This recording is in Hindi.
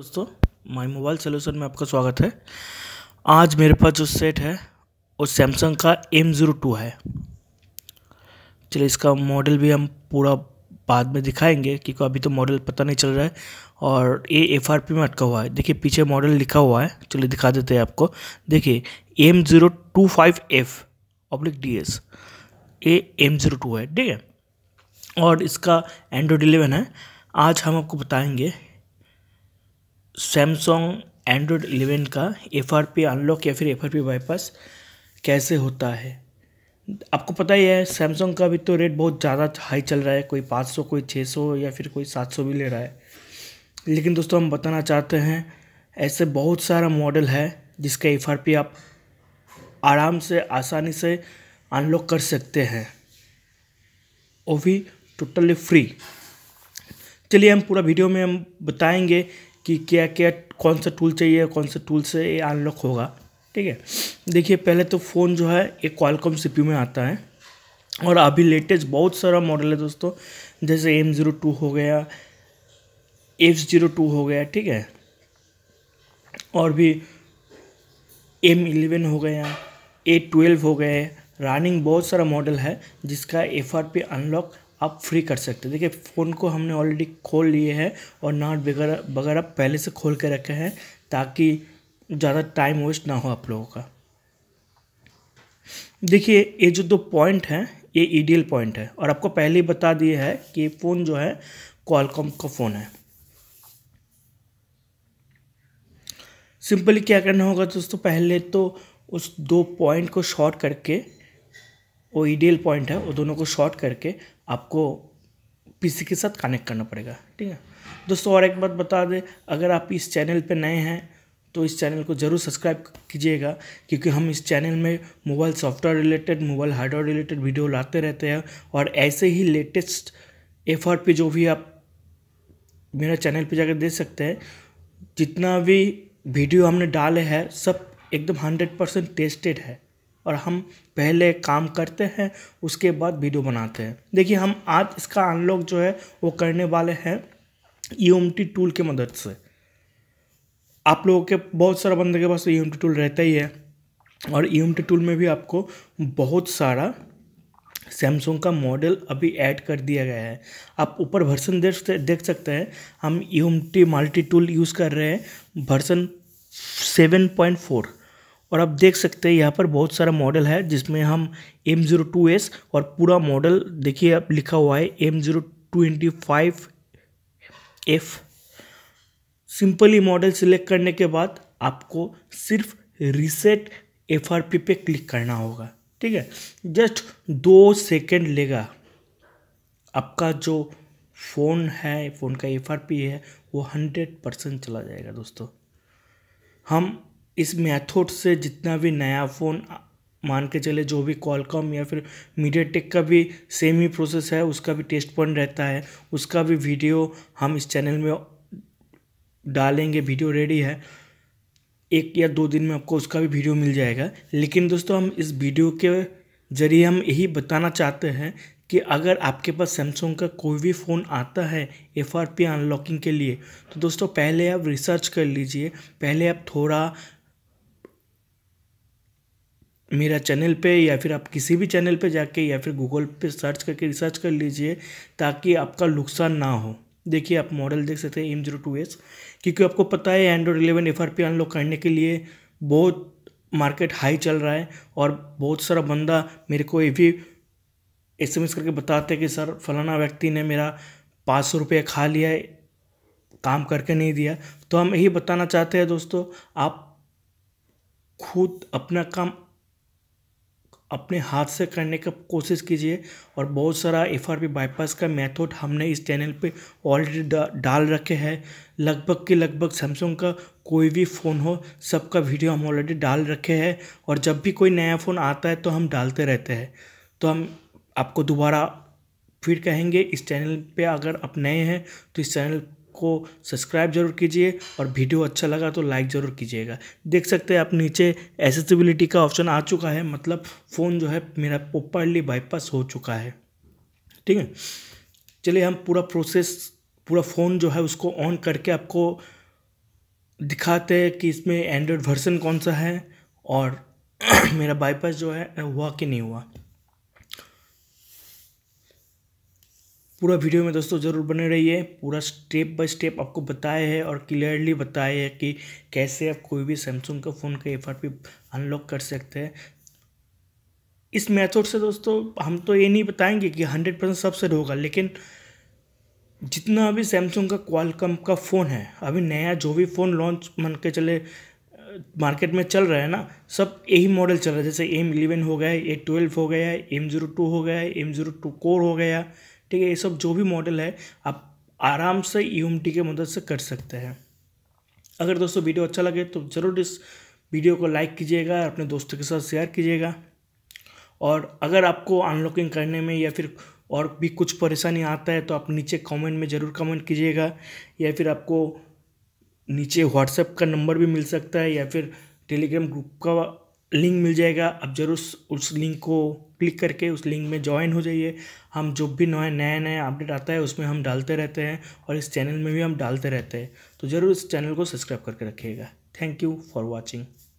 दोस्तों माय मोबाइल सोल्यूशन में आपका स्वागत है आज मेरे पास जो सेट है वो सैमसंग का एम ज़ीरो टू है चलिए इसका मॉडल भी हम पूरा बाद में दिखाएंगे क्योंकि अभी तो मॉडल पता नहीं चल रहा है और ये एफ आर पी में अटका हुआ है देखिए पीछे मॉडल लिखा हुआ है चलिए दिखा देते हैं आपको देखिए M zero two five F oblique D S A M zero two है ठीक है और इसका एंड्रॉयड इलेवन है आज हम आपको बताएंगे सैमसंग एंड्रॉयड 11 का एफ आर पी अनलॉक या फिर एफ आर पी बाईपास कैसे होता है आपको पता ही है सैमसंग का भी तो रेट बहुत ज़्यादा हाई चल रहा है कोई 500 कोई 600 या फिर कोई 700 भी ले रहा है लेकिन दोस्तों हम बताना चाहते हैं ऐसे बहुत सारा मॉडल है जिसका एफ आर पी आप आराम से आसानी से अनलॉक कर सकते हैं वो भी टोटली फ्री चलिए हम पूरा वीडियो में हम बताएंगे कि क्या क्या कौन सा टूल चाहिए कौन सा टूल से ये अनलॉक होगा ठीक है देखिए पहले तो फ़ोन जो है ये क्वालकॉम सी में आता है और अभी लेटेस्ट बहुत सारा मॉडल है दोस्तों जैसे एम ज़ीरो टू हो गया एफ ज़ीरो टू हो गया ठीक है और भी एम इलेवन हो गया ए ट्वेल्व हो गए रनिंग बहुत सारा मॉडल है जिसका एफ आर पी अनलॉक आप फ्री कर सकते हैं देखिए फ़ोन को हमने ऑलरेडी खोल लिए हैं और नाट वगैरह वगैरह पहले से खोल के रखे हैं ताकि ज़्यादा टाइम वेस्ट ना हो आप लोगों का देखिए ये जो दो पॉइंट हैं ये ईडीएल पॉइंट है और आपको पहले ही बता दिए है कि फ़ोन जो है क्वालकॉम का फ़ोन है सिंपली क्या करना होगा दोस्तों पहले तो उस दो पॉइंट को शॉर्ट करके वो ईडियल पॉइंट है वो दोनों को शॉर्ट करके आपको पीसी के साथ कनेक्ट करना पड़ेगा ठीक है दोस्तों और एक बात बता दें अगर आप इस चैनल पर नए हैं तो इस चैनल को ज़रूर सब्सक्राइब कीजिएगा क्योंकि हम इस चैनल में mobile software related mobile hardware related video लाते रहते हैं और ऐसे ही लेटेस्ट आर पे जो भी आप मेरा चैनल पे जाकर देख सकते हैं जितना भी वीडियो हमने डाले हैं सब एकदम हंड्रेड परसेंट टेस्टेड है और हम पहले काम करते हैं उसके बाद वीडियो बनाते हैं देखिए हम आज इसका अनलॉक जो है वो करने वाले हैं ई टूल के मदद से आप लोगों के बहुत सारे बंदे के पास ई e टूल रहता ही है और ई e टूल में भी आपको बहुत सारा सैमसंग का मॉडल अभी ऐड कर दिया गया है आप ऊपर वर्सन देख देख सकते हैं हम ई मल्टी टूल यूज़ कर रहे हैं वर्सन सेवन पॉइंट फोर और आप देख सकते हैं यहाँ पर बहुत सारा मॉडल है जिसमें हम एम ज़ीरो टू एस और पूरा मॉडल देखिए अब लिखा हुआ है M zero twenty five F simply model select करने के बाद आपको सिर्फ रीसेट एफ आर पी पे क्लिक करना होगा ठीक है जस्ट दो सेकेंड लेगा आपका जो फ़ोन है फ़ोन का एफ आर पी है वो हंड्रेड परसेंट चला जाएगा दोस्तों हम इस मेथड से जितना भी नया फ़ोन मान के चले जो भी कॉलकॉम या फिर मीडिया टेक का भी सेम ही प्रोसेस है उसका भी टेस्ट पॉइंट रहता है उसका भी वीडियो हम इस चैनल में डालेंगे वीडियो रेडी है एक या दो दिन में आपको उसका भी वीडियो मिल जाएगा लेकिन दोस्तों हम इस वीडियो के जरिए हम यही बताना चाहते हैं कि अगर आपके पास सैमसंग का कोई भी फ़ोन आता है एफ आर पी अनलॉकिंग के लिए तो दोस्तों पहले आप रिसर्च कर लीजिए पहले आप थोड़ा मेरा चैनल पे या फिर आप किसी भी चैनल पे जाके या फिर गूगल पे सर्च करके रिसर्च कर लीजिए ताकि आपका नुकसान ना हो देखिए आप मॉडल देख सकते हैं एम जीरो टू एस क्योंकि आपको पता है Android eleven F R P unlock करने के लिए बहुत मार्केट हाई चल रहा है और बहुत सारा बंदा मेरे को ये भी एस एम एस करके बताते हैं कि सर फलाना व्यक्ति ने मेरा पाँच सौ रुपये खा लिया है काम करके नहीं दिया तो हम यही बताना चाहते हैं दोस्तों आप खुद अपना काम अपने हाथ से करने का कोशिश कीजिए और बहुत सारा एफ आर पी बाईपास का मेथड हमने इस चैनल पे ऑलरेडी डा, डाल रखे हैं लगभग के लगभग सैमसंग का कोई भी फ़ोन हो सबका वीडियो हम ऑलरेडी डाल रखे हैं और जब भी कोई नया फ़ोन आता है तो हम डालते रहते हैं तो हम आपको दोबारा फिर कहेंगे इस चैनल पे अगर आप नए हैं तो इस चैनल को सब्सक्राइब जरूर कीजिए और वीडियो अच्छा लगा तो लाइक ज़रूर कीजिएगा देख सकते हैं आप नीचे एसेसिबिलिटी का ऑप्शन आ चुका है मतलब फ़ोन जो है मेरा प्रॉपरली बाईपास हो चुका है ठीक है चलिए हम पूरा प्रोसेस पूरा फ़ोन जो है उसको ऑन करके आपको दिखाते हैं कि इसमें एंड्रॉयड वर्सन कौन सा है और मेरा बाईपास जो है हुआ कि नहीं हुआ पूरा वीडियो में दोस्तों ज़रूर बने रहिए पूरा स्टेप बाय स्टेप आपको बताया है और क्लियरली बताया है कि कैसे आप कोई भी सैमसंग का फ़ोन का एफ अनलॉक कर सकते हैं इस मेथड से दोस्तों हम तो ये नहीं बताएंगे कि हंड्रेड परसेंट सबसे होगा लेकिन जितना अभी सैमसंग का क्वालकम का फ़ोन है अभी नया जो भी फ़ोन लॉन्च मन के चले मार्केट में चल रहा है ना सब यही मॉडल चल रहा है जैसे एम इलेवन हो गया ए ट्वेल्व हो गया एम ज़ीरो टू हो गया एम ज़ीरो टू कोर हो गया ठीक है ये सब जो भी मॉडल है आप आराम से ई e के मदद से कर सकते हैं अगर दोस्तों वीडियो अच्छा लगे तो ज़रूर इस वीडियो को लाइक कीजिएगा अपने दोस्तों के साथ शेयर कीजिएगा और अगर आपको अनलॉकिंग करने में या फिर और भी कुछ परेशानी आता है तो आप नीचे कमेंट में ज़रूर कमेंट कीजिएगा या फिर आपको नीचे व्हाट्सएप का नंबर भी मिल सकता है या फिर टेलीग्राम ग्रुप का लिंक मिल जाएगा अब जरूर उस लिंक को क्लिक करके उस लिंक में ज्वाइन हो जाइए हम जो भी नए नया नया अपडेट आता है उसमें हम डालते रहते हैं और इस चैनल में भी हम डालते रहते हैं तो ज़रूर इस चैनल को सब्सक्राइब करके रखिएगा थैंक यू फॉर वॉचिंग